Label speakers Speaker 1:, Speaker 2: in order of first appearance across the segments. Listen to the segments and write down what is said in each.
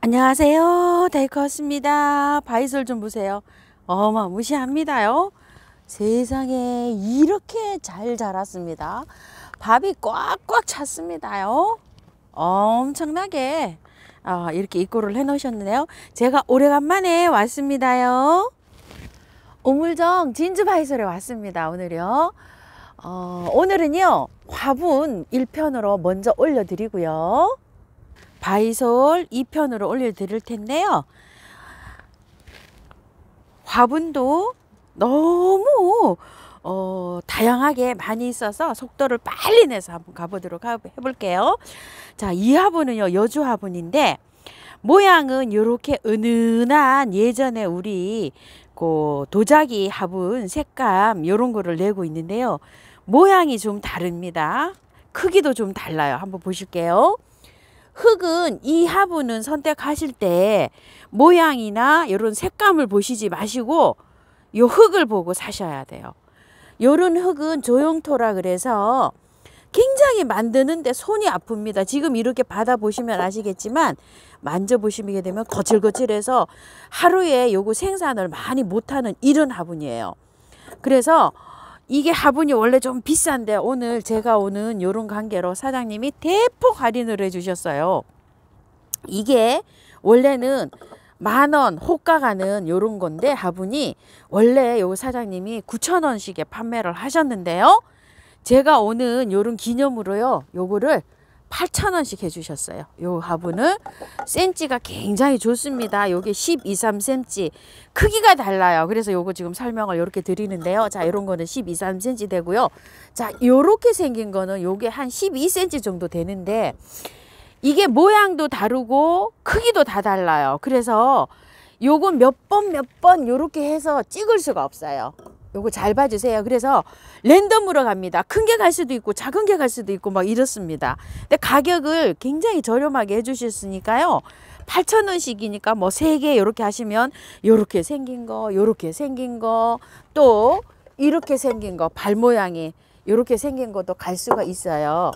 Speaker 1: 안녕하세요 데이커스입니다 바이솔 좀 보세요 어마무시합니다요 세상에 이렇게 잘 자랐습니다 밥이 꽉꽉 찼습니다요 엄청나게 어, 이렇게 입고를 해 놓으셨는데요 제가 오래간만에 왔습니다요 오물정 진주 바이솔에 왔습니다 오늘요 어, 오늘은요 화분 1편으로 먼저 올려 드리고요 바이솔 2편으로 올려드릴 텐데요. 화분도 너무 어, 다양하게 많이 있어서 속도를 빨리 내서 한번 가보도록 해볼게요. 자, 이 화분은요, 여주 화분인데, 모양은 이렇게 은은한 예전에 우리 그 도자기 화분 색감 이런 거를 내고 있는데요. 모양이 좀 다릅니다. 크기도 좀 달라요. 한번 보실게요. 흙은 이 화분은 선택하실 때 모양이나 이런 색감을 보시지 마시고 요 흙을 보고 사셔야 돼요. 요런 흙은 조용토라 그래서 굉장히 만드는데 손이 아픕니다. 지금 이렇게 받아보시면 아시겠지만 만져보시게 되면 거칠거칠해서 하루에 요거 생산을 많이 못하는 이런 화분이에요. 그래서 이게 화분이 원래 좀 비싼데 오늘 제가 오는 요런 관계로 사장님이 대폭 할인을 해주셨어요. 이게 원래는 만 원 호가가는 요런 건데 화분이 원래 요 사장님이 9천원씩에 판매를 하셨는데요. 제가 오는 요런 기념으로요. 요거를 8,000원씩 해주셨어요. 요 화분은 센치가 굉장히 좋습니다. 요게 12, 3cm. 크기가 달라요. 그래서 요거 지금 설명을 이렇게 드리는데요. 자, 이런 거는 12, 3cm 되고요. 자, 요렇게 생긴 거는 요게 한 12cm 정도 되는데 이게 모양도 다르고 크기도 다 달라요. 그래서 요건 몇 번 몇 번 요렇게 해서 찍을 수가 없어요. 요거 잘 봐주세요. 그래서 랜덤으로 갑니다. 큰 게 갈 수도 있고 작은 게 갈 수도 있고 막 이렇습니다. 근데 가격을 굉장히 저렴하게 해주셨으니까요. 8,000원씩이니까 뭐 3개 이렇게 하시면 요렇게 생긴 거, 요렇게 생긴 거, 또 이렇게 생긴 거, 발 모양이 요렇게 생긴 것도 갈 수가 있어요.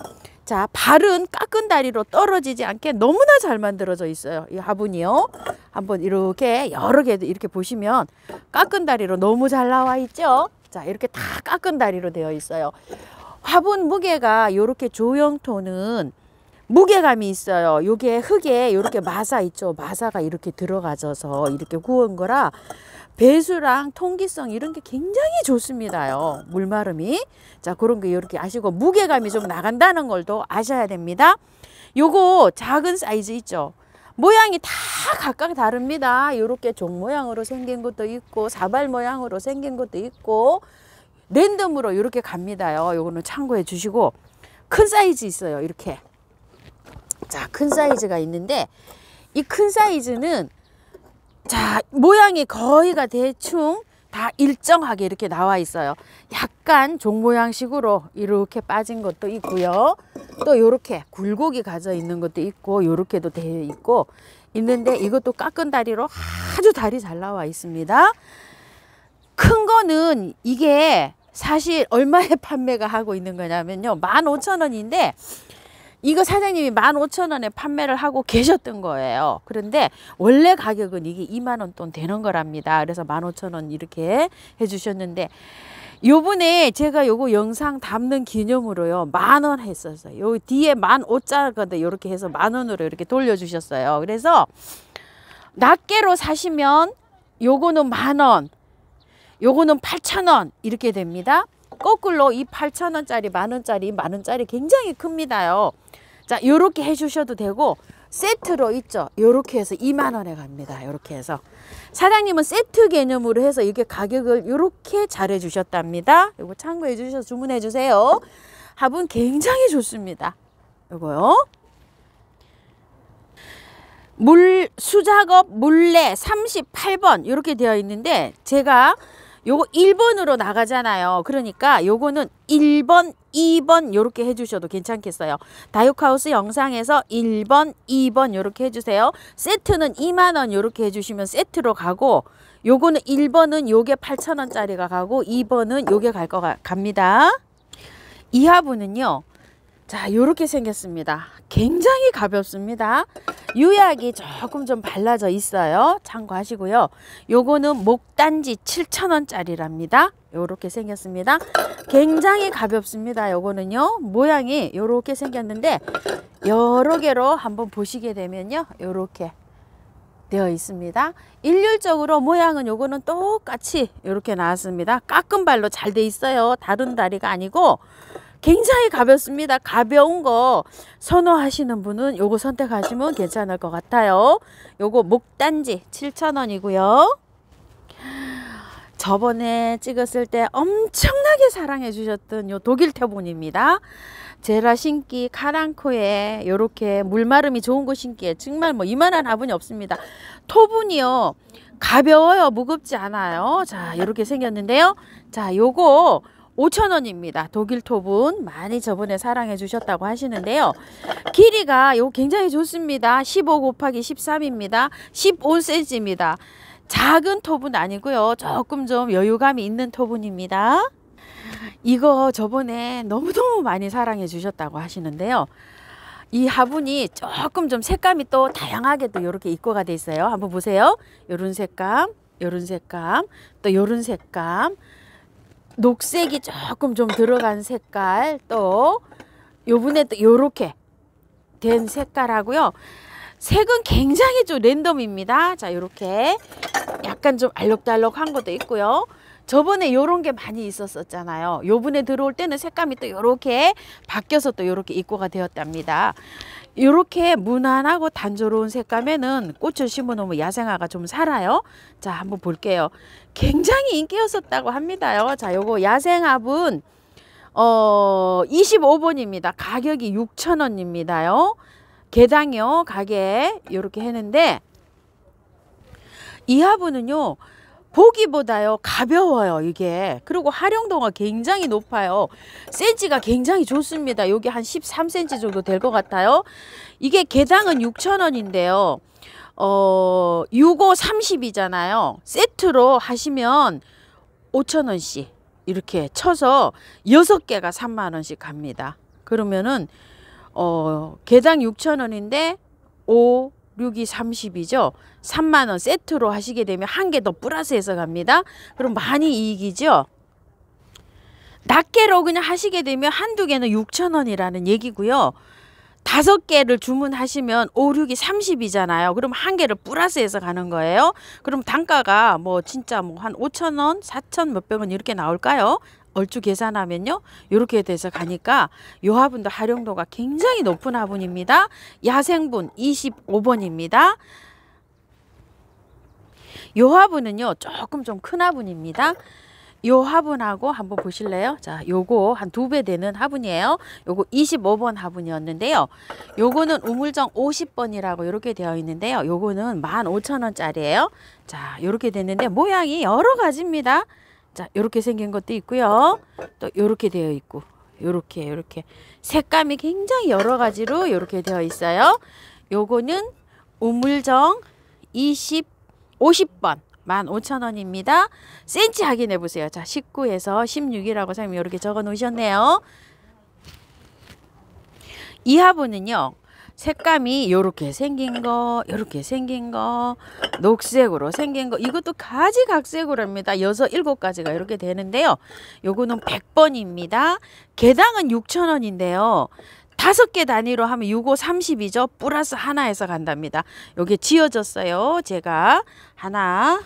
Speaker 1: 자, 발은 깎은 다리로 떨어지지 않게 너무나 잘 만들어져 있어요. 이 화분이요. 한번 이렇게 여러 개 이렇게 보시면 깎은 다리로 너무 잘 나와 있죠. 자, 이렇게 다 깎은 다리로 되어 있어요. 화분 무게가 이렇게 조형토는 무게감이 있어요. 요게 흙에 이렇게 마사 있죠. 마사가 이렇게 들어가져서 이렇게 구운 거라 배수랑 통기성 이런 게 굉장히 좋습니다요. 물마름이. 자, 그런 게 이렇게 아시고 무게감이 좀 나간다는 걸도 아셔야 됩니다. 요거 작은 사이즈 있죠. 모양이 다 각각 다릅니다. 이렇게 종 모양으로 생긴 것도 있고 사발 모양으로 생긴 것도 있고 랜덤으로 이렇게 갑니다요. 요거는 참고해 주시고 큰 사이즈 있어요. 이렇게. 자, 큰 사이즈가 있는데 이 큰 사이즈는 자 모양이 거의가 대충 다 일정하게 이렇게 나와 있어요 약간 종 모양식으로 이렇게 빠진 것도 있고요 또 이렇게 굴곡이 가져 있는 것도 있고 이렇게도 되어 있고 있는데 이것도 깎은 다리로 아주 다리 잘 나와 있습니다 큰 거는 이게 사실 얼마에 판매가 하고 있는 거냐면요 15,000원인데 이거 사장님이 15,000원에 판매를 하고 계셨던 거예요. 그런데 원래 가격은 이게 2만원 돈 되는 거랍니다. 그래서 15,000원 이렇게 해주셨는데 요번에 제가 요거 영상 담는 기념으로요 만 원 했었어요 요 뒤에 만 오짜리거든 요렇게 해서 만 원으로 이렇게 돌려주셨어요 그래서 낱개로 사시면 요거는 만원 요거는 8천원 이렇게 됩니다 거꾸로 이 8,000원짜리, 만원짜리, 만원짜리 굉장히 큽니다요. 자, 요렇게 해주셔도 되고 세트로 있죠. 요렇게 해서 2만원에 갑니다. 요렇게 해서. 사장님은 세트 개념으로 해서 이게 가격을 요렇게 잘해 주셨답니다. 요거 참고해 주셔서 주문해 주세요. 합은 굉장히 좋습니다. 요거요. 물 수작업 물레 38번 이렇게 되어 있는데 제가 요거 1번으로 나가잖아요. 그러니까 요거는 1번, 2번 요렇게 해주셔도 괜찮겠어요. 다육하우스 영상에서 1번, 2번 요렇게 해주세요. 세트는 2만원 요렇게 해주시면 세트로 가고 요거는 1번은 요게 8천원짜리가 가고 2번은 요게 갈 거 갑니다. 이하부는요. 자 이렇게 생겼습니다 굉장히 가볍습니다 유약이 조금 좀 발라져 있어요 참고하시고요 요거는 목단지 7,000원짜리랍니다 요렇게 생겼습니다 굉장히 가볍습니다 요거는요 모양이 요렇게 생겼는데 여러 개로 한번 보시게 되면요 요렇게 되어 있습니다 일률적으로 모양은 요거는 똑같이 이렇게 나왔습니다 깎은 발로 잘 돼 있어요 다른 다리가 아니고 굉장히 가볍습니다. 가벼운 거 선호하시는 분은 요거 선택하시면 괜찮을 것 같아요. 요거 목단지 7,000원이고요. 저번에 찍었을 때 엄청나게 사랑해 주셨던 요 독일 태본입니다. 제라 신기 카랑코에 요렇게 물마름이 좋은 거 신기에 정말 뭐 이만한 화분이 없습니다. 토분이요. 가벼워요. 무겁지 않아요. 자, 요렇게 생겼는데요. 자, 요거 5,000원입니다. 독일 토분 많이 저번에 사랑해 주셨다고 하시는데요. 길이가 요 굉장히 좋습니다. 15 곱하기 13입니다. 15cm입니다. 작은 토분 아니고요. 조금 좀 여유감이 있는 토분입니다 이거 저번에 너무너무 많이 사랑해 주셨다고 하시는데요. 이 화분이 조금 좀 색감이 또 다양하게 또 이렇게 입고가 돼 있어요. 한번 보세요. 요런 색감, 요런 색감, 또 요런 색감, 녹색이 조금 좀 들어간 색깔 또 요번에 또 요렇게 된 색깔하고요. 색은 굉장히 좀 랜덤입니다. 자, 요렇게 약간 좀 알록달록한 것도 있고요. 저번에 요런 게 많이 있었었잖아요. 요번에 들어올 때는 색감이 또 요렇게 바뀌어서 또 요렇게 입고가 되었답니다. 이렇게 무난하고 단조로운 색감에는 꽃을 심어놓으면 야생화가 좀 살아요. 자 한번 볼게요. 굉장히 인기였었다고 합니다요. 자 요거 야생화분 어 25번입니다. 가격이 6천원입니다요 개당요 가게 이렇게 했는데 이 화분은요 보기보다요 가벼워요 이게 그리고 활용도가 굉장히 높아요 센치가 굉장히 좋습니다 여기 한 13cm 정도 될 것 같아요 이게 개당은 6,000원인데요 어 6호 30이잖아요 세트로 하시면 5,000원씩 이렇게 쳐서 6개가 3만원씩 갑니다 그러면은 어 개당 6,000원인데 5 6이 30이죠. 3만원 세트로 하시게 되면 한 개 더 플러스해서 갑니다. 그럼 많이 이익이죠. 낱개로 그냥 하시게 되면 한두 개는 6천원이라는 얘기고요. 다섯 개를 주문하시면 5, 6이 30이잖아요. 그럼 한 개를 플러스해서 가는 거예요. 그럼 단가가 뭐 진짜 뭐 한 5천원, 4천 몇백 원 이렇게 나올까요? 얼추 계산하면요. 이렇게 돼서 가니까 요 화분도 활용도가 굉장히 높은 화분입니다. 야생분 25번입니다. 요 화분은요. 조금 좀 큰 화분입니다. 요 화분하고 한번 보실래요? 자, 요거 한 두 배 되는 화분이에요. 요거 25번 화분이었는데요. 요거는 우물정 50번이라고 이렇게 되어 있는데요. 요거는 15,000원짜리예요. 자, 요렇게 됐는데 모양이 여러 가지입니다. 자, 이렇게 생긴 것도 있고요. 또 요렇게 되어 있고 요렇게 요렇게 색감이 굉장히 여러 가지로 요렇게 되어 있어요. 요거는 우물정 20 50번 15,000원입니다. 센치 확인해 보세요. 자, 19에서 16이라고 선생님 이렇게 적어 놓으셨네요. 이 화분은요. 색감이 이렇게 생긴 거, 이렇게 생긴 거, 녹색으로 생긴 거 이것도 가지각색으로합니다 여섯 일곱 가지가 이렇게 되는데요. 요거는 100번입니다. 개당은 6천원인데요 다섯 개 단위로 하면 6호 30이죠. 플러스 하나에서 간답니다. 요게 지어졌어요. 제가 하나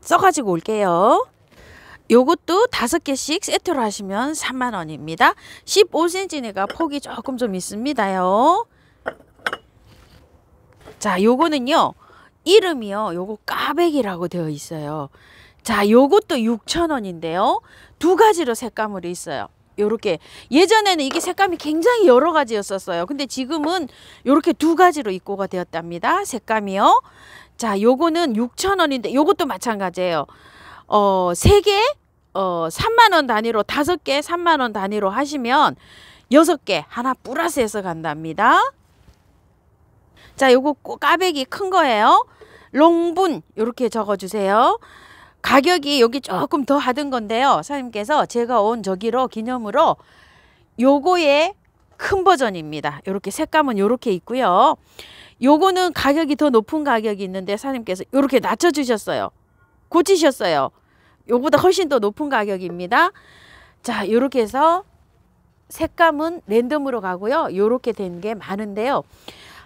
Speaker 1: 써가지고 올게요. 요것도 다섯 개씩 세트로 하시면 3만원입니다. 15cm니까 폭이 조금 좀 있습니다요. 자, 요거는요. 이름이요. 요거 까백이라고 되어 있어요. 자, 요것도 6천원인데요두 가지로 색감으로 있어요. 요렇게 예전에는 이게 색감이 굉장히 여러 가지였었어요. 근데 지금은 요렇게 두 가지로 입고가 되었답니다. 색감이요. 자, 요거는 6천원인데 요것도 마찬가지예요. 어, 3개 어, 3만 원 단위로 5개 3만 원 단위로 하시면 6개 하나 플러스해서 간답니다. 자, 요거 꼭 까백이 큰 거예요. 롱분 이렇게 적어 주세요. 가격이 여기 조금 더 하던 건데요. 사장님께서 제가 온 저기로 기념으로 요거의 큰 버전입니다. 요렇게 색감은 요렇게 있고요. 요거는 가격이 더 높은 가격이 있는데 사장님께서 요렇게 낮춰 주셨어요. 고치셨어요. 요보다 훨씬 더 높은 가격입니다. 자, 요렇게 해서 색감은 랜덤으로 가고요. 요렇게 된 게 많은데요.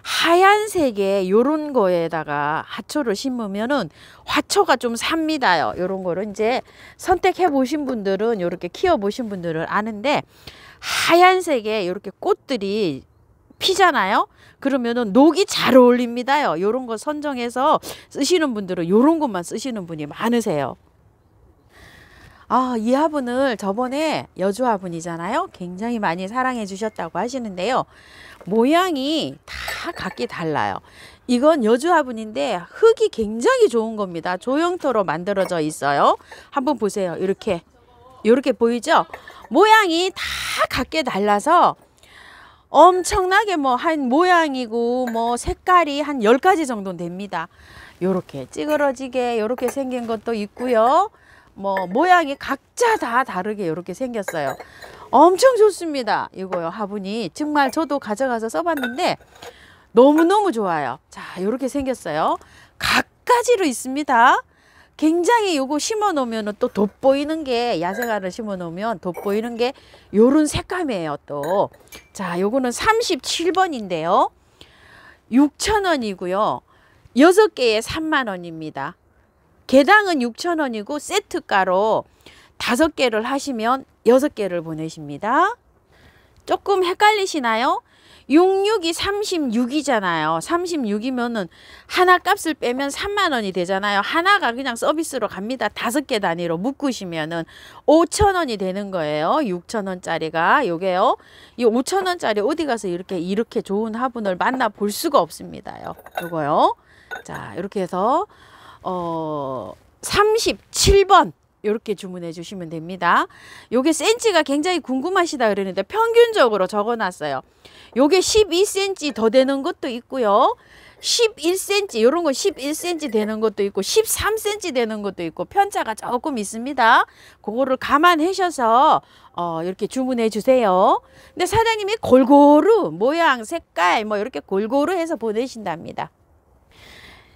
Speaker 1: 하얀색에 요런 거에다가 화초를 심으면은 화초가 좀 삽니다요. 요런 거를 이제 선택해 보신 분들은 요렇게 키워 보신 분들은 아는데 하얀색에 요렇게 꽃들이 피잖아요. 그러면은 녹이 잘 어울립니다요. 요런 거 선정해서 쓰시는 분들은 요런 것만 쓰시는 분이 많으세요. 아, 이 화분을 저번에 여주 화분이잖아요. 굉장히 많이 사랑해 주셨다고 하시는데요. 모양이 다 각기 달라요. 이건 여주 화분인데 흙이 굉장히 좋은 겁니다. 조형토로 만들어져 있어요. 한번 보세요. 이렇게 이렇게 보이죠? 모양이 다 각기 달라서 엄청나게 뭐 한 모양이고 뭐 색깔이 한1 0가지 정도 됩니다. 이렇게 찌그러지게 이렇게 생긴 것도 있고요. 뭐 모양이 각자 다 다르게 이렇게 생겼어요 엄청 좋습니다 이거요 화분이 정말 저도 가져가서 써봤는데 너무너무 좋아요 자 이렇게 생겼어요 각가지로 있습니다 굉장히 요거 심어 놓으면 또 돋보이는 게 야생화를 심어 놓으면 돋보이는 게 요런 색감이에요 또자 요거는 37번인데요 6천원이고요 6개에 3만원입니다 개당은 6,000원이고 세트가로 다섯 개를 하시면 여섯 개를 보내십니다. 조금 헷갈리시나요? 66이 36이잖아요. 36이면은 하나 값을 빼면 3만 원이 되잖아요. 하나가 그냥 서비스로 갑니다. 다섯 개 단위로 묶으시면은 5천 원이 되는 거예요. 6천 원짜리가 요게요. 이 5천 원짜리 어디 가서 이렇게 이렇게 좋은 화분을 만나 볼 수가 없습니다요. 요거요. 자, 이렇게 해서 어 37번 이렇게 주문해 주시면 됩니다. 요게 센치가 굉장히 궁금하시다 그러는데 평균적으로 적어놨어요. 요게 12cm 더 되는 것도 있고요. 11cm 이런 거 11cm 되는 것도 있고 13cm 되는 것도 있고 편차가 조금 있습니다. 그거를 감안하셔서 어, 이렇게 주문해 주세요. 근데 사장님이 골고루 모양, 색깔 뭐 이렇게 골고루 해서 보내신답니다.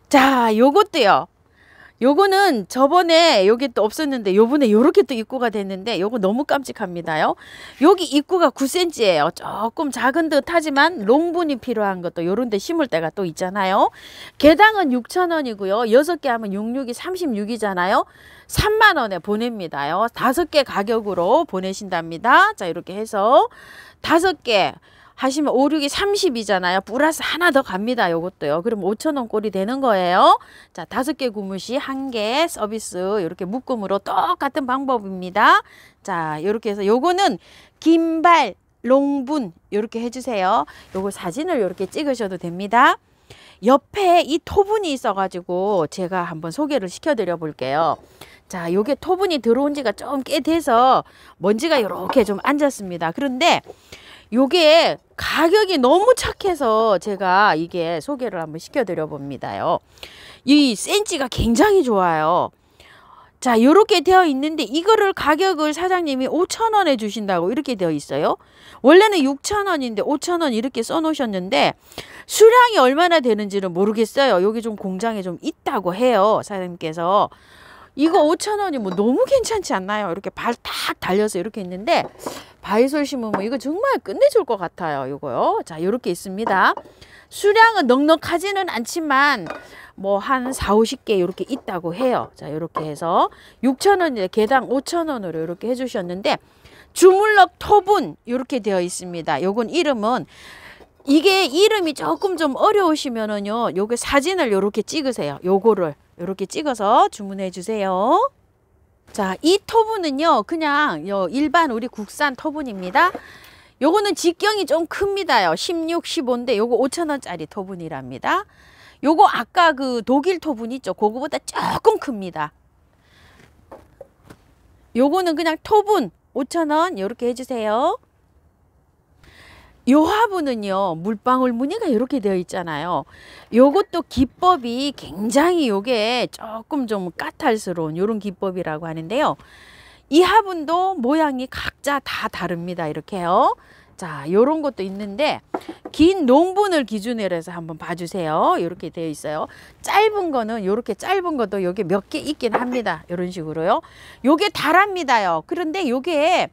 Speaker 1: 자, 요것도요. 요거는 저번에 요게 또 없었는데 요번에 요렇게 또 입구가 됐는데 요거 너무 깜찍합니다요. 여기 입구가 9cm예요. 조금 작은 듯 하지만 롱분이 필요한 것도 요런 데 심을 때가 또 있잖아요. 개당은 6,000원이고요. 6개 하면 66이 36이잖아요. 3만원에 보냅니다요. 5개 가격으로 보내신답니다. 자 이렇게 해서 5개 하시면 5, 6이 30이잖아요. 플러스 하나 더 갑니다. 요것도요. 그럼 5천원 꼴이 되는 거예요. 자, 다섯 개 구무시, 한 개 서비스 이렇게 묶음으로 똑같은 방법입니다. 자, 요렇게 해서 요거는 긴발, 롱분 요렇게 해주세요. 요거 사진을 요렇게 찍으셔도 됩니다. 옆에 이 토분이 있어가지고 제가 한번 소개를 시켜드려 볼게요. 자, 요게 토분이 들어온 지가 좀 꽤 돼서 먼지가 요렇게좀 앉았습니다. 그런데 요게 가격이 너무 착해서 제가 이게 소개를 한번 시켜드려 봅니다요. 이 센치가 굉장히 좋아요. 자 이렇게 되어 있는데 이거를 가격을 사장님이 5천원에 주신다고 이렇게 되어 있어요 원래는 6천원인데 5천원 이렇게 써 놓으셨는데 수량이 얼마나 되는지는 모르겠어요 여기 좀 공장에 좀 있다고 해요 사장님께서 이거 5천원이뭐 너무 괜찮지 않나요? 이렇게 발 딱 달려서 이렇게 있는데 바이솔 심으면 이거 정말 끝내줄 것 같아요. 이거요. 자, 이렇게 있습니다. 수량은 넉넉하지는 않지만 뭐 한 4, 50개 이렇게 있다고 해요. 자, 이렇게 해서 6천0 0원 개당 5천원으로 이렇게 해주셨는데 주물럭 토분 이렇게 되어 있습니다. 요건 이름은 이게 이름이 조금 좀 어려우시면은요. 요게 사진을 요렇게 찍으세요. 요거를 이렇게 찍어서 주문해 주세요. 자, 이 터분은요. 그냥 일반 우리 국산 터분입니다. 요거는 직경이 좀 큽니다요. 16, 15인데 요거 5천원짜리 터분이랍니다. 요거 아까 그 독일 터분 있죠. 그거보다 조금 큽니다. 요거는 그냥 토분 5,000원 이렇게 해주세요. 요 화분은요 물방울 무늬가 이렇게 되어 있잖아요 요것도 기법이 굉장히 요게 조금 좀 까탈스러운 요런 기법이라고 하는데요 이 화분도 모양이 각자 다 다릅니다 이렇게요 자 요런 것도 있는데 긴 농분을 기준으로 해서 한번 봐주세요 이렇게 되어 있어요 짧은 거는 이렇게 짧은 것도 요게 몇 개 있긴 합니다 이런 식으로요 요게 다랍니다요 그런데 요게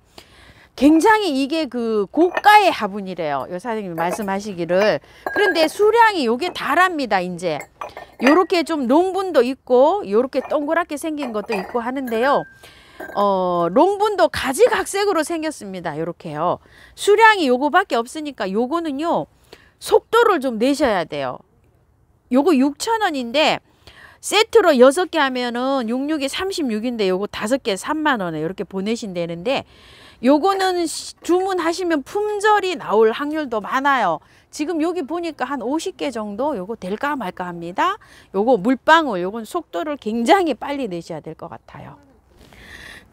Speaker 1: 굉장히 이게 그 고가의 화분이래요. 요 사장님이 말씀하시기를. 그런데 수량이 요게 다랍니다. 이제 요렇게 좀 농분도 있고 요렇게 동그랗게 생긴 것도 있고 하는데요. 어, 롱분도 가지각색으로 생겼습니다. 요렇게요. 수량이 요거밖에 없으니까 요거는요. 속도를 좀 내셔야 돼요. 요거 6천원인데 세트로 여섯 개 하면은 66이 36인데 요거 다섯 개 3만 원에 이렇게 보내신다는데 요거는 주문하시면 품절이 나올 확률도 많아요. 지금 여기 보니까 한 50개 정도 요거 될까 말까 합니다. 요거 물방울 요건 속도를 굉장히 빨리 내셔야 될 것 같아요.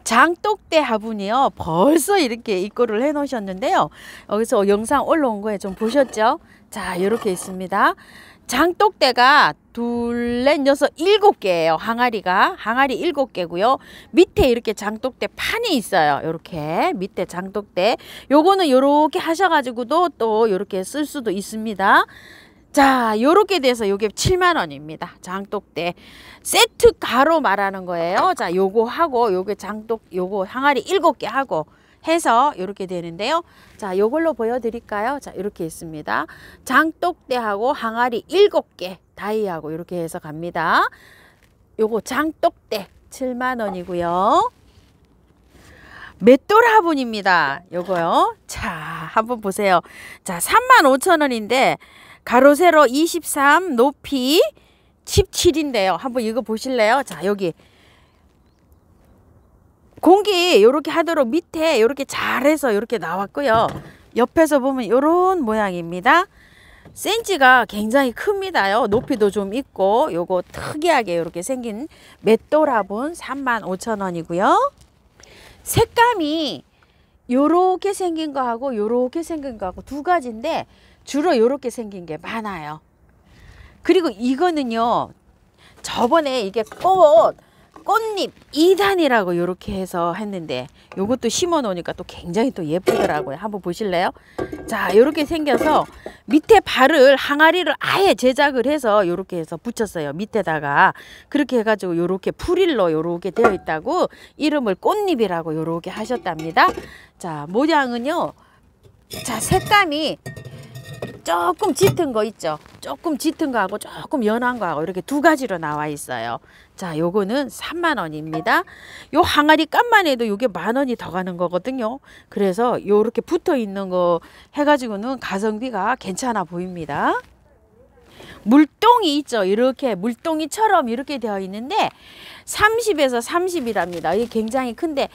Speaker 1: 장독대 화분이요. 벌써 이렇게 입고를 해 놓으셨는데요. 여기서 영상 올라온 거에 좀 보셨죠? 자 이렇게 있습니다 장독대가 둘, 넷, 여섯, 일곱 개예요. 항아리가. 항아리 일곱 개고요. 밑에 이렇게 장독대 판이 있어요. 이렇게 밑에 장독대. 요거는 요렇게 하셔가지고도 또 요렇게 쓸 수도 있습니다. 자, 요렇게 돼서 요게 7만 원입니다. 장독대. 세트 가로 말하는 거예요. 자, 요거 하고 요게 장독 요거 항아리 일곱 개 하고 해서 이렇게 되는데요. 자, 이걸로 보여드릴까요? 자, 이렇게 있습니다. 장독대하고 항아리 7개 다이하고 이렇게 해서 갑니다. 요거 장독대 7만원이고요. 맷돌 화분입니다. 요거요. 자, 한번 보세요. 자, 35,000원인데 가로 세로 23 높이 17인데요. 한번 읽어 보실래요? 자, 여기 공기 이렇게 하도록 밑에 이렇게 잘해서 이렇게 나왔고요. 옆에서 보면 이런 모양입니다. 센치가 굉장히 큽니다요. 높이도 좀 있고 요거 특이하게 이렇게 생긴 맷돌화분 35,000원이고요. 색감이 요렇게 생긴 거하고 요렇게 생긴 거하고 두 가지인데 주로 요렇게 생긴 게 많아요. 그리고 이거는요. 저번에 이게 꽃 꽃잎 2단이라고 이렇게 해서 했는데 이것도 심어 놓으니까 또 굉장히 또 예쁘더라고요 한번 보실래요 자요렇게 생겨서 밑에 발을 항아리를 아예 제작을 해서 요렇게 해서 붙였어요 밑에다가 그렇게 해가지고 요렇게 풀일로 요렇게 되어 있다고 이름을 꽃잎이라고 요렇게 하셨답니다 자 모양은요 자 색감이 조금 짙은 거 있죠 조금 짙은 거하고 조금 연한 거하고 이렇게 두 가지로 나와 있어요 자 요거는 3만원입니다 요 항아리 값만 해도 요게 만원이 더 가는 거거든요 그래서 요렇게 붙어 있는 거 해가지고는 가성비가 괜찮아 보입니다 물동이 있죠 이렇게 물동이처럼 이렇게 되어 있는데 30에서 30이랍니다. 이게 굉장히 큰데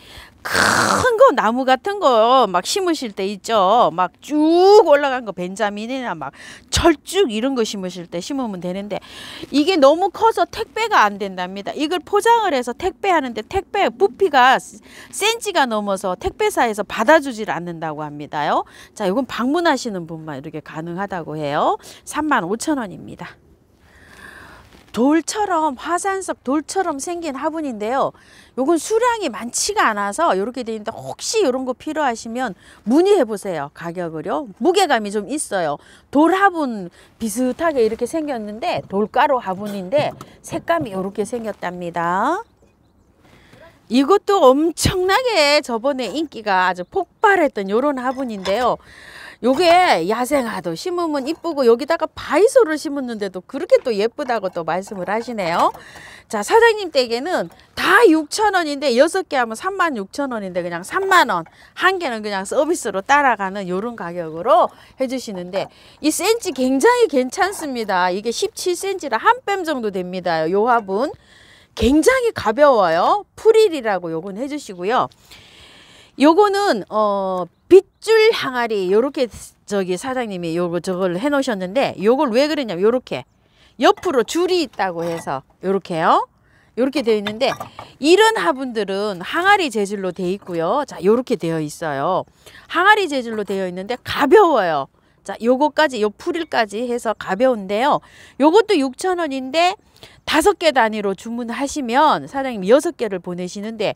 Speaker 1: 큰 거 나무 같은 거 막 심으실 때 있죠. 막 쭉 올라간 거 벤자민이나 막 철쭉 이런 거 심으실 때 심으면 되는데 이게 너무 커서 택배가 안 된답니다. 이걸 포장을 해서 택배하는데 택배 부피가 센치가 넘어서 택배사에서 받아주질 않는다고 합니다요. 자, 이건 방문하시는 분만 이렇게 가능하다고 해요. 3만 5천 원입니다. 돌처럼 화산석 돌처럼 생긴 화분인데요. 요건 수량이 많지가 않아서 이렇게 돼 있는데 혹시 이런 거 필요하시면 문의해 보세요. 가격을요. 무게감이 좀 있어요. 돌 화분 비슷하게 이렇게 생겼는데 돌가루 화분인데 색감이 이렇게 생겼답니다. 이것도 엄청나게 저번에 인기가 아주 폭발했던 요런 화분인데요. 요게 야생화도 심으면 이쁘고 여기다가 바이소를 심었는데도 그렇게 또 예쁘다고 또 말씀을 하시네요. 자 사장님 댁에는 다 6천원인데 여섯 개 하면 3만 6천원인데 그냥 3만원 한 개는 그냥 서비스로 따라가는 요런 가격으로 해주시는데 이 센치 굉장히 괜찮습니다. 이게 17cm라 한 뺨 정도 됩니다. 요 화분 굉장히 가벼워요. 프릴이라고 요건 해주시고요. 요거는 어 빗줄 항아리 요렇게 저기 사장님이 요거 저걸 해 놓으셨는데 요걸 왜 그랬냐면 요렇게 옆으로 줄이 있다고 해서 요렇게요 요렇게 되어 있는데 이런 화분들은 항아리 재질로 되어 있고요 자 요렇게 되어 있어요 항아리 재질로 되어 있는데 가벼워요 자 요거까지 요 풀일까지 해서 가벼운데요 요것도 6천원인데 다섯 개 단위로 주문하시면 사장님 여섯 개를 보내시는데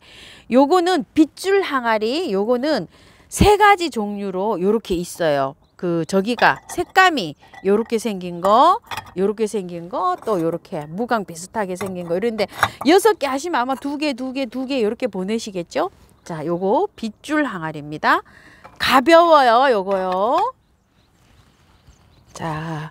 Speaker 1: 요거는 빗줄 항아리 요거는 세 가지 종류로 요렇게 있어요. 그 저기가 색감이 요렇게 생긴 거 요렇게 생긴 거 또 요렇게 무광 비슷하게 생긴 거 이런데 여섯 개 하시면 아마 두 개 두 개 두 개 요렇게 보내시겠죠 자 요거 빗줄 항아리입니다 가벼워요 요거요 자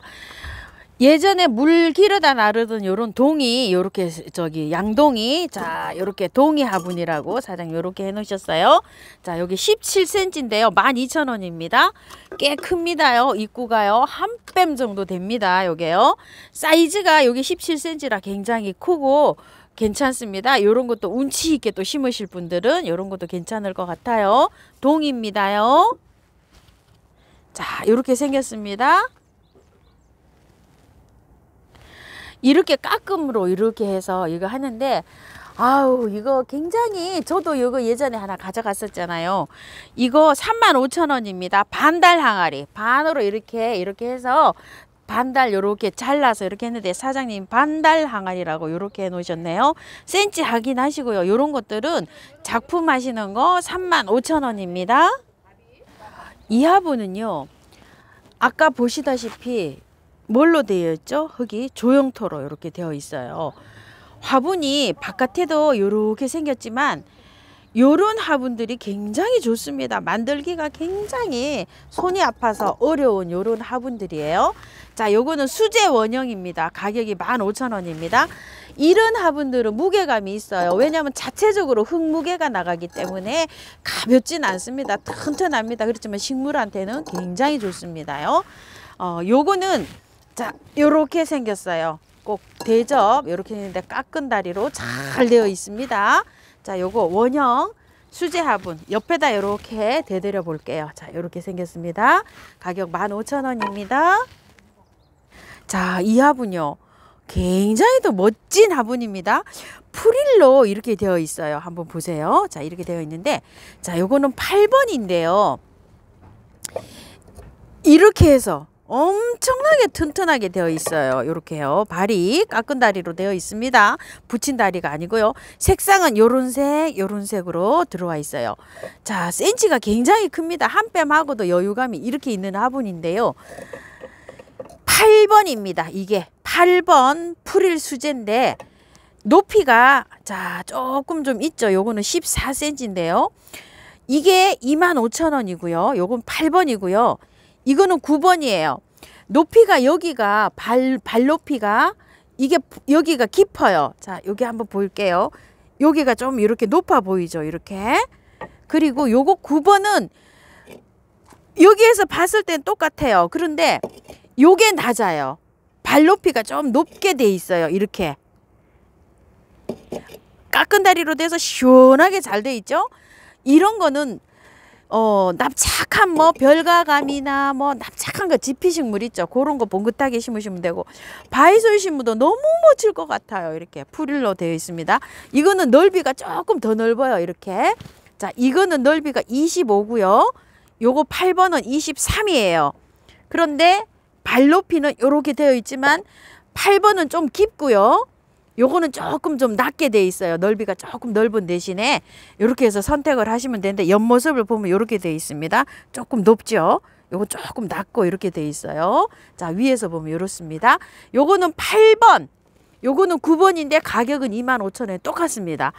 Speaker 1: 예전에 물 기르다 나르던 요런 동이 요렇게 저기 양동이 자 요렇게 동이 화분이라고 사장 요렇게 해 놓으셨어요 자 여기 17cm 인데요 12,000원입니다 꽤 큽니다요 입구가요 한 뺨 정도 됩니다 요게요 사이즈가 여기 17cm라 굉장히 크고 괜찮습니다. 요런 것도 운치 있게 또 심으실 분들은 요런 것도 괜찮을 것 같아요. 동입니다요. 자, 요렇게 생겼습니다. 이렇게 깎음으로 이렇게 해서 이거 하는데 아우 이거 굉장히 저도 이거 예전에 하나 가져갔었잖아요 이거 35,000원입니다 반달 항아리 반으로 이렇게 이렇게 해서 반달 요렇게 잘라서 이렇게 했는데 사장님 반달 항아리라고 요렇게 해 놓으셨네요 센치 확인하시고요 요런 것들은 작품 하시는 거 35,000원입니다 이하부는요 아까 보시다시피 뭘로 되어 있죠? 흙이 조형토로 이렇게 되어 있어요. 화분이 바깥에도 이렇게 생겼지만 요런 화분들이 굉장히 좋습니다. 만들기가 굉장히 손이 아파서 어려운 요런 화분들이에요. 자, 요거는 수제 원형입니다. 가격이 15,000원입니다. 이런 화분들은 무게감이 있어요. 왜냐하면 자체적으로 흙무게가 나가기 때문에 가볍진 않습니다. 튼튼합니다. 그렇지만 식물한테는 굉장히 좋습니다요. 어, 거는 자 요렇게 생겼어요 꼭 대접 요렇게 있는데 깎은 다리로 잘 되어 있습니다 자 요거 원형 수제 화분 옆에다 요렇게 대드려 볼게요 자 요렇게 생겼습니다 가격 15,000원입니다 자이 화분요 굉장히 또 멋진 화분입니다 프릴로 이렇게 되어 있어요 한번 보세요 자 이렇게 되어 있는데 자 요거는 8번인데요 이렇게 해서 엄청나게 튼튼하게 되어 있어요. 이렇게요. 발이 깎은 다리로 되어 있습니다. 붙인 다리가 아니고요. 색상은 요런 색, 요런 색으로 들어와 있어요. 자, 센치가 굉장히 큽니다. 한 뺨하고도 여유감이 이렇게 있는 화분인데요. 8번입니다. 이게 8번 풀일 수제인데 높이가 자 조금 좀 있죠. 요거는 14cm인데요. 이게 25,000원이고요. 요건 8번이고요. 이거는 9번이에요. 높이가 여기가 발, 발 높이가 이게 여기가 깊어요. 자, 여기 한번 볼게요. 여기가 좀 이렇게 높아 보이죠. 이렇게. 그리고 요거 9번은 여기에서 봤을 땐 똑같아요. 그런데 요게 낮아요. 발 높이가 좀 높게 돼 있어요. 이렇게. 깎은 다리로 돼서 시원하게 잘 돼 있죠? 이런 거는 어 납작한 뭐 어. 별가감이나 뭐 납작한 거 지피식물 있죠 그런 거 봉긋하게 심으시면 되고 바이솔 심무도 너무 멋질 것 같아요 이렇게 풀일로 되어 있습니다 이거는 넓이가 조금 더 넓어요 이렇게 자 이거는 넓이가 25고요 요거 8번은 23이에요 그런데 발 높이는 요렇게 되어 있지만 8번은 좀 깊고요 요거는 조금 좀 낮게 돼 있어요. 넓이가 조금 넓은 대신에 이렇게 해서 선택을 하시면 되는데 옆모습을 보면 이렇게 돼 있습니다. 조금 높죠? 요거 조금 낮고 이렇게 돼 있어요. 자 위에서 보면 이렇습니다. 요거는 8번 요거는 9번인데 가격은 25,000원 에 똑같습니다.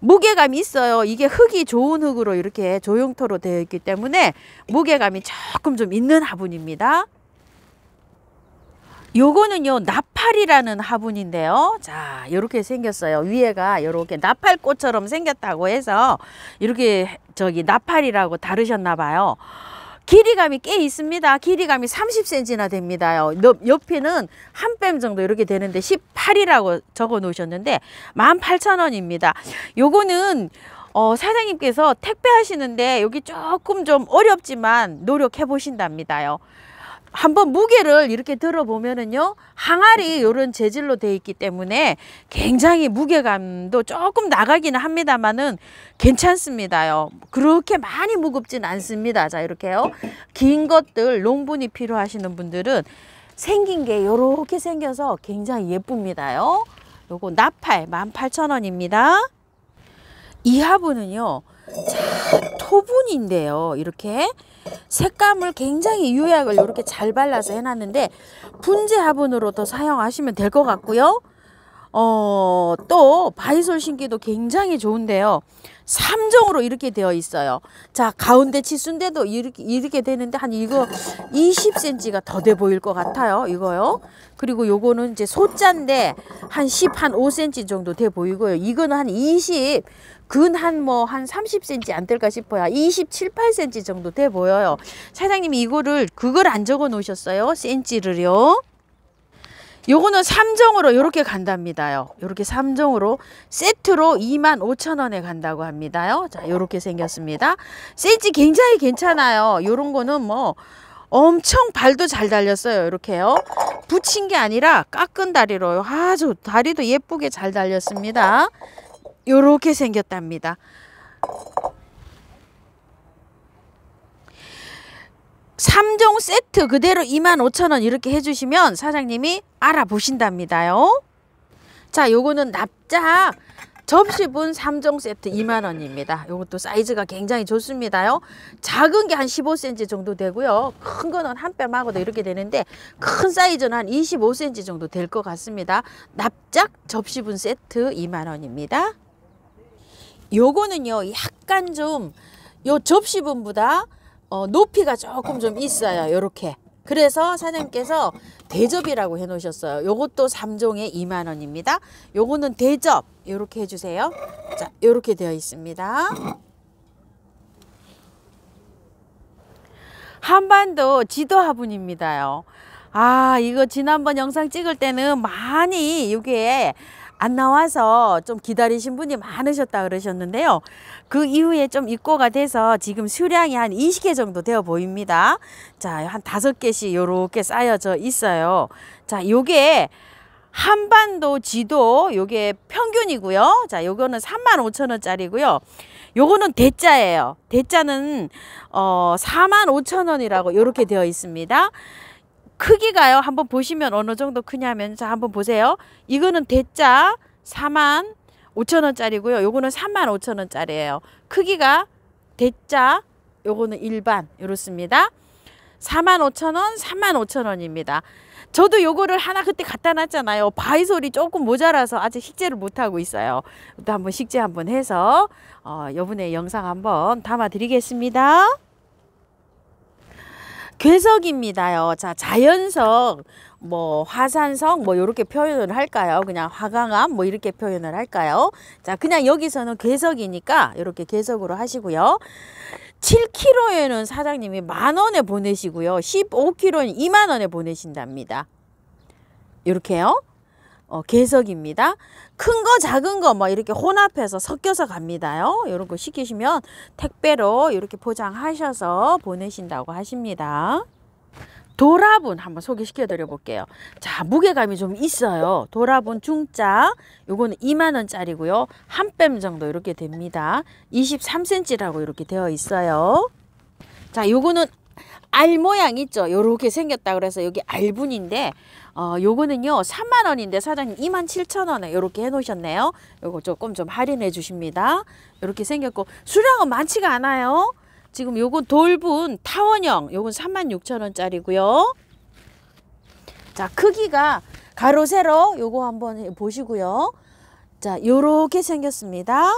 Speaker 1: 무게감이 있어요. 이게 흙이 좋은 흙으로 이렇게 조형토로 되어 있기 때문에 무게감이 조금 좀 있는 화분입니다. 요거는요 나팔이라는 화분인데요 자요렇게 생겼어요 위에가 요렇게 나팔꽃처럼 생겼다고 해서 이렇게 저기 나팔이라고 다르셨나 봐요 길이감이 꽤 있습니다 길이감이 30cm나 됩니다요 옆에는 한 뺨 정도 이렇게 되는데 18이라고 적어 놓으셨는데 18,000원입니다 요거는 어, 사장님께서 택배 하시는데 여기 조금 좀 어렵지만 노력해 보신답니다요 한번 무게를 이렇게 들어보면은요 항아리 이런 재질로 되어 있기 때문에 굉장히 무게감도 조금 나가기는 합니다만은 괜찮습니다요 그렇게 많이 무겁진 않습니다 자 이렇게요 긴 것들 롱분이 필요하시는 분들은 생긴 게 이렇게 생겨서 굉장히 예쁩니다요 요거 나팔 18,000원입니다 이 화분은요 자, 토분인데요 이렇게 색감을 굉장히 유약을 이렇게 잘 발라서 해놨는데 분재 화분으로 도 사용하시면 될 것 같고요. 어, 또 바이솔 신기도 굉장히 좋은데요. 3종으로 이렇게 되어 있어요. 자, 가운데 치순대도 이렇게, 이렇게 되는데 한 이거 20cm가 더 돼 보일 것 같아요. 이거요. 그리고 요거는 이제 소자인데 한 10, 한 5cm 정도 돼 보이고요. 이거는 한 20, 근한뭐한 30cm 뭐 안 될까 싶어요. 27, 8cm 정도 돼 보여요. 사장님이 이거를 그걸 안 적어 놓으셨어요. 센치를요. 요거는 3정으로 요렇게 간답니다요. 요렇게 3정으로 세트로 25,000원에 간다고 합니다요. 자, 요렇게 생겼습니다. 센치 굉장히 괜찮아요. 요런 거는 뭐 엄청 발도 잘 달렸어요. 이렇게요. 붙인 게 아니라 깎은 다리로 아주 다리도 예쁘게 잘 달렸습니다. 요렇게 생겼답니다. 3종 세트 그대로 25,000원 이렇게 해주시면 사장님이 알아보신답니다요. 자 요거는 납작 접시분 3종 세트 2만원입니다. 요것도 사이즈가 굉장히 좋습니다요. 작은 게 한 15cm 정도 되고요. 큰 거는 한 뺨하고도 이렇게 되는데 큰 사이즈는 한 25cm 정도 될 것 같습니다. 납작 접시분 세트 2만원입니다. 요거는요 약간 좀 요 접시분보다 어, 높이가 조금 좀 있어요 요렇게 그래서 사장님께서 대접이라고 해 놓으셨어요 요것도 3종에 2만원입니다 요거는 대접 요렇게 해주세요 자 요렇게 되어 있습니다 한반도 지도 화분입니다요 아 이거 지난번 영상 찍을 때는 많이 이게 안 나와서 좀 기다리신 분이 많으셨다 그러셨는데요. 그 이후에 좀 입고가 돼서 지금 수량이 한 20개 정도 되어 보입니다. 자, 한5 개씩 요렇게 쌓여져 있어요. 자, 요게 한반도 지도 요게 평균이고요. 자, 요거는 35,000원짜리고요. 요거는 대자예요. 대자는 어 45,000원이라고 요렇게 되어 있습니다. 크기가요. 한번 보시면 어느 정도 크냐면 자 한번 보세요. 이거는 대자 4만 5천 원짜리고요. 요거는 3만 5천 원짜리예요. 크기가 대자 요거는 일반 이렇습니다. 4만 5천 원, 3만 5천 원입니다. 저도 요거를 하나 그때 갖다 놨잖아요. 바이솔이 조금 모자라서 아직 식재를 못하고 있어요. 또 한번 식재 한번 해서 어, 여분의 영상 한번 담아 드리겠습니다. 괴석입니다요. 자, 자연석, 뭐 화산석 뭐 이렇게 표현을 할까요? 그냥 화강암 뭐 이렇게 표현을 할까요? 자, 그냥 여기서는 괴석이니까 이렇게 괴석으로 하시고요. 7kg에는 사장님이 만 원에 보내시고요. 15kg는 2만 원에 보내신답니다. 이렇게요. 어, 개석입니다. 큰 거 작은 거뭐 이렇게 혼합해서 섞여서 갑니다요. 이런 거 시키시면 택배로 이렇게 포장하셔서 보내신다고 하십니다. 도라분 한번 소개시켜 드려 볼게요 자 무게감이 좀 있어요 도라분 중자 요거는 2만원짜리고요 한 뺨 정도 이렇게 됩니다 23cm라고 이렇게 되어 있어요 자 요거는 알 모양 있죠 요렇게 생겼다 그래서 여기 알분인데 어, 요거는요 3만 원인데 사장님 2 7 0 0 0 원에 요렇게 해놓으셨네요. 요거 조금 좀 할인해 주십니다. 이렇게 생겼고 수량은 많지가 않아요. 지금 요건 돌분 타원형 요건 3만 6천 원짜리고요. 자 크기가 가로 세로 요거 한번 보시고요. 자 요렇게 생겼습니다.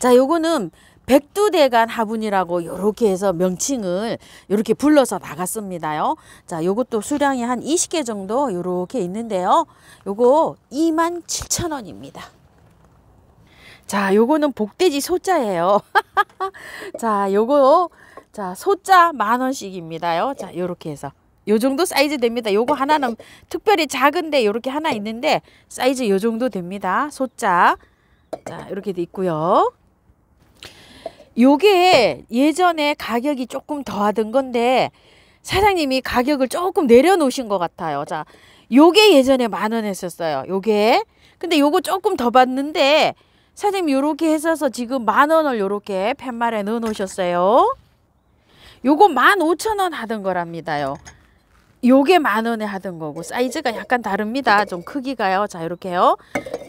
Speaker 1: 자 요거는 백두대간 화분이라고 이렇게 해서 명칭을 이렇게 불러서 나갔습니다요. 자, 요것도 수량이 한 20개 정도 이렇게 있는데요. 요거 2 7 0원입니다 자, 요거는 복돼지 소자예요. 자, 요거 자, 소자 만 원씩입니다요. 자, 요렇게 해서 요 정도 사이즈 됩니다. 요거 하나는 특별히 작은데 요렇게 하나 있는데 사이즈 요 정도 됩니다. 소자. 자, 이렇게 돼 있고요. 요게 예전에 가격이 조금 더 하던 건데 사장님이 가격을 조금 내려놓으신 것 같아요. 자, 요게 예전에 만 원 했었어요. 요게. 근데 요거 조금 더 받는데 사장님 요렇게 해서 지금 만 원을 요렇게 팻말에 넣어 놓으셨어요. 요거 만 오천 원 하던 거랍니다요. 요게 만 원에 하던 거고 사이즈가 약간 다릅니다. 좀 크기가요. 자, 요렇게요.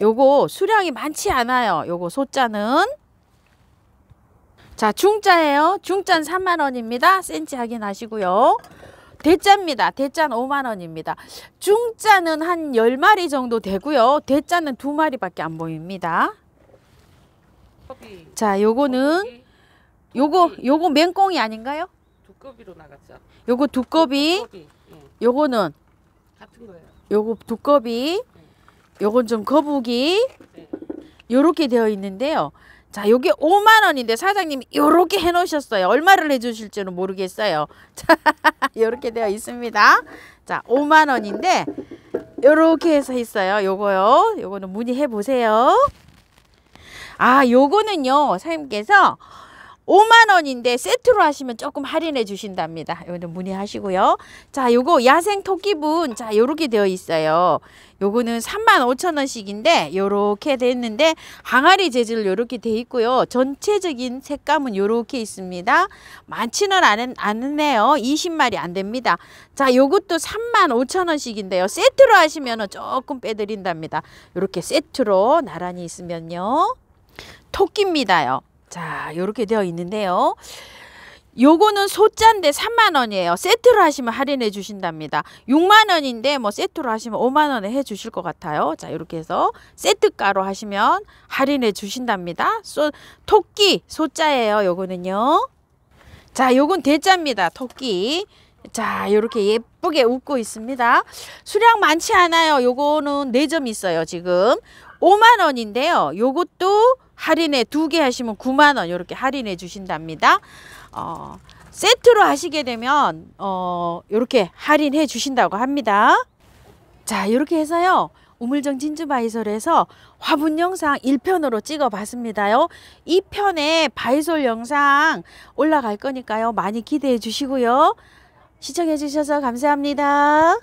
Speaker 1: 요거 수량이 많지 않아요. 요거 소자는 자, 중자예요. 중짠 3만원입니다. 센치 확인하시고요. 대짜입니다. 대짜 5만원입니다. 중짜는 한 10마리 정도 되고요. 대짜는 2마리밖에 안 보입니다. 자, 요거는 요거 요거 맹꽁이 아닌가요? 두꺼비로 나갔죠. 요거 두꺼비. 예. 요거는 같은 거예요. 요거 두꺼비. 요건 좀 거북이. 네. 요렇게 되어 있는데요. 자, 요게 5만 원인데 사장님이 요렇게 해 놓으셨어요. 얼마를 해 주실지는 모르겠어요. 자, 요렇게 되어 있습니다. 자, 5만 원인데 요렇게 해서 있어요. 요거요. 요거는 문의해 보세요. 아, 요거는요. 사장님께서 5만원인데 세트로 하시면 조금 할인해 주신답니다. 여거는 문의하시고요. 자, 요거 야생 토끼분. 자, 요렇게 되어 있어요. 요거는 3만5천원씩인데 요렇게 됐는데 항아리 재질 요렇게 돼 있고요. 전체적인 색감은 요렇게 있습니다. 많지는 않은, 않네요. 20마리 안 됩니다. 자, 요것도 3만5천원씩인데요 세트로 하시면 조금 빼드린답니다. 요렇게 세트로 나란히 있으면요. 토끼입니다요. 자, 요렇게 되어 있는데요. 요거는 소자인데 3만원이에요. 세트로 하시면 할인해 주신답니다. 6만원인데 뭐 세트로 하시면 5만원에 해 주실 것 같아요. 자 이렇게 해서 세트가로 하시면 할인해 주신답니다. 소, 토끼 소자예요. 요거는요. 자 요건 대자입니다. 토끼. 자 요렇게 예쁘게 웃고 있습니다. 수량 많지 않아요. 요거는 4점 있어요. 지금 5만원인데요. 요것도 할인에두개 하시면 9만원 이렇게 할인해 주신답니다. 어, 세트로 하시게 되면 이렇게 어, 할인해 주신다고 합니다. 자 이렇게 해서요. 우물정 진주바이솔에서 화분 영상 1편으로 찍어봤습니다요. 2편에 바이솔 영상 올라갈 거니까요. 많이 기대해 주시고요. 시청해 주셔서 감사합니다.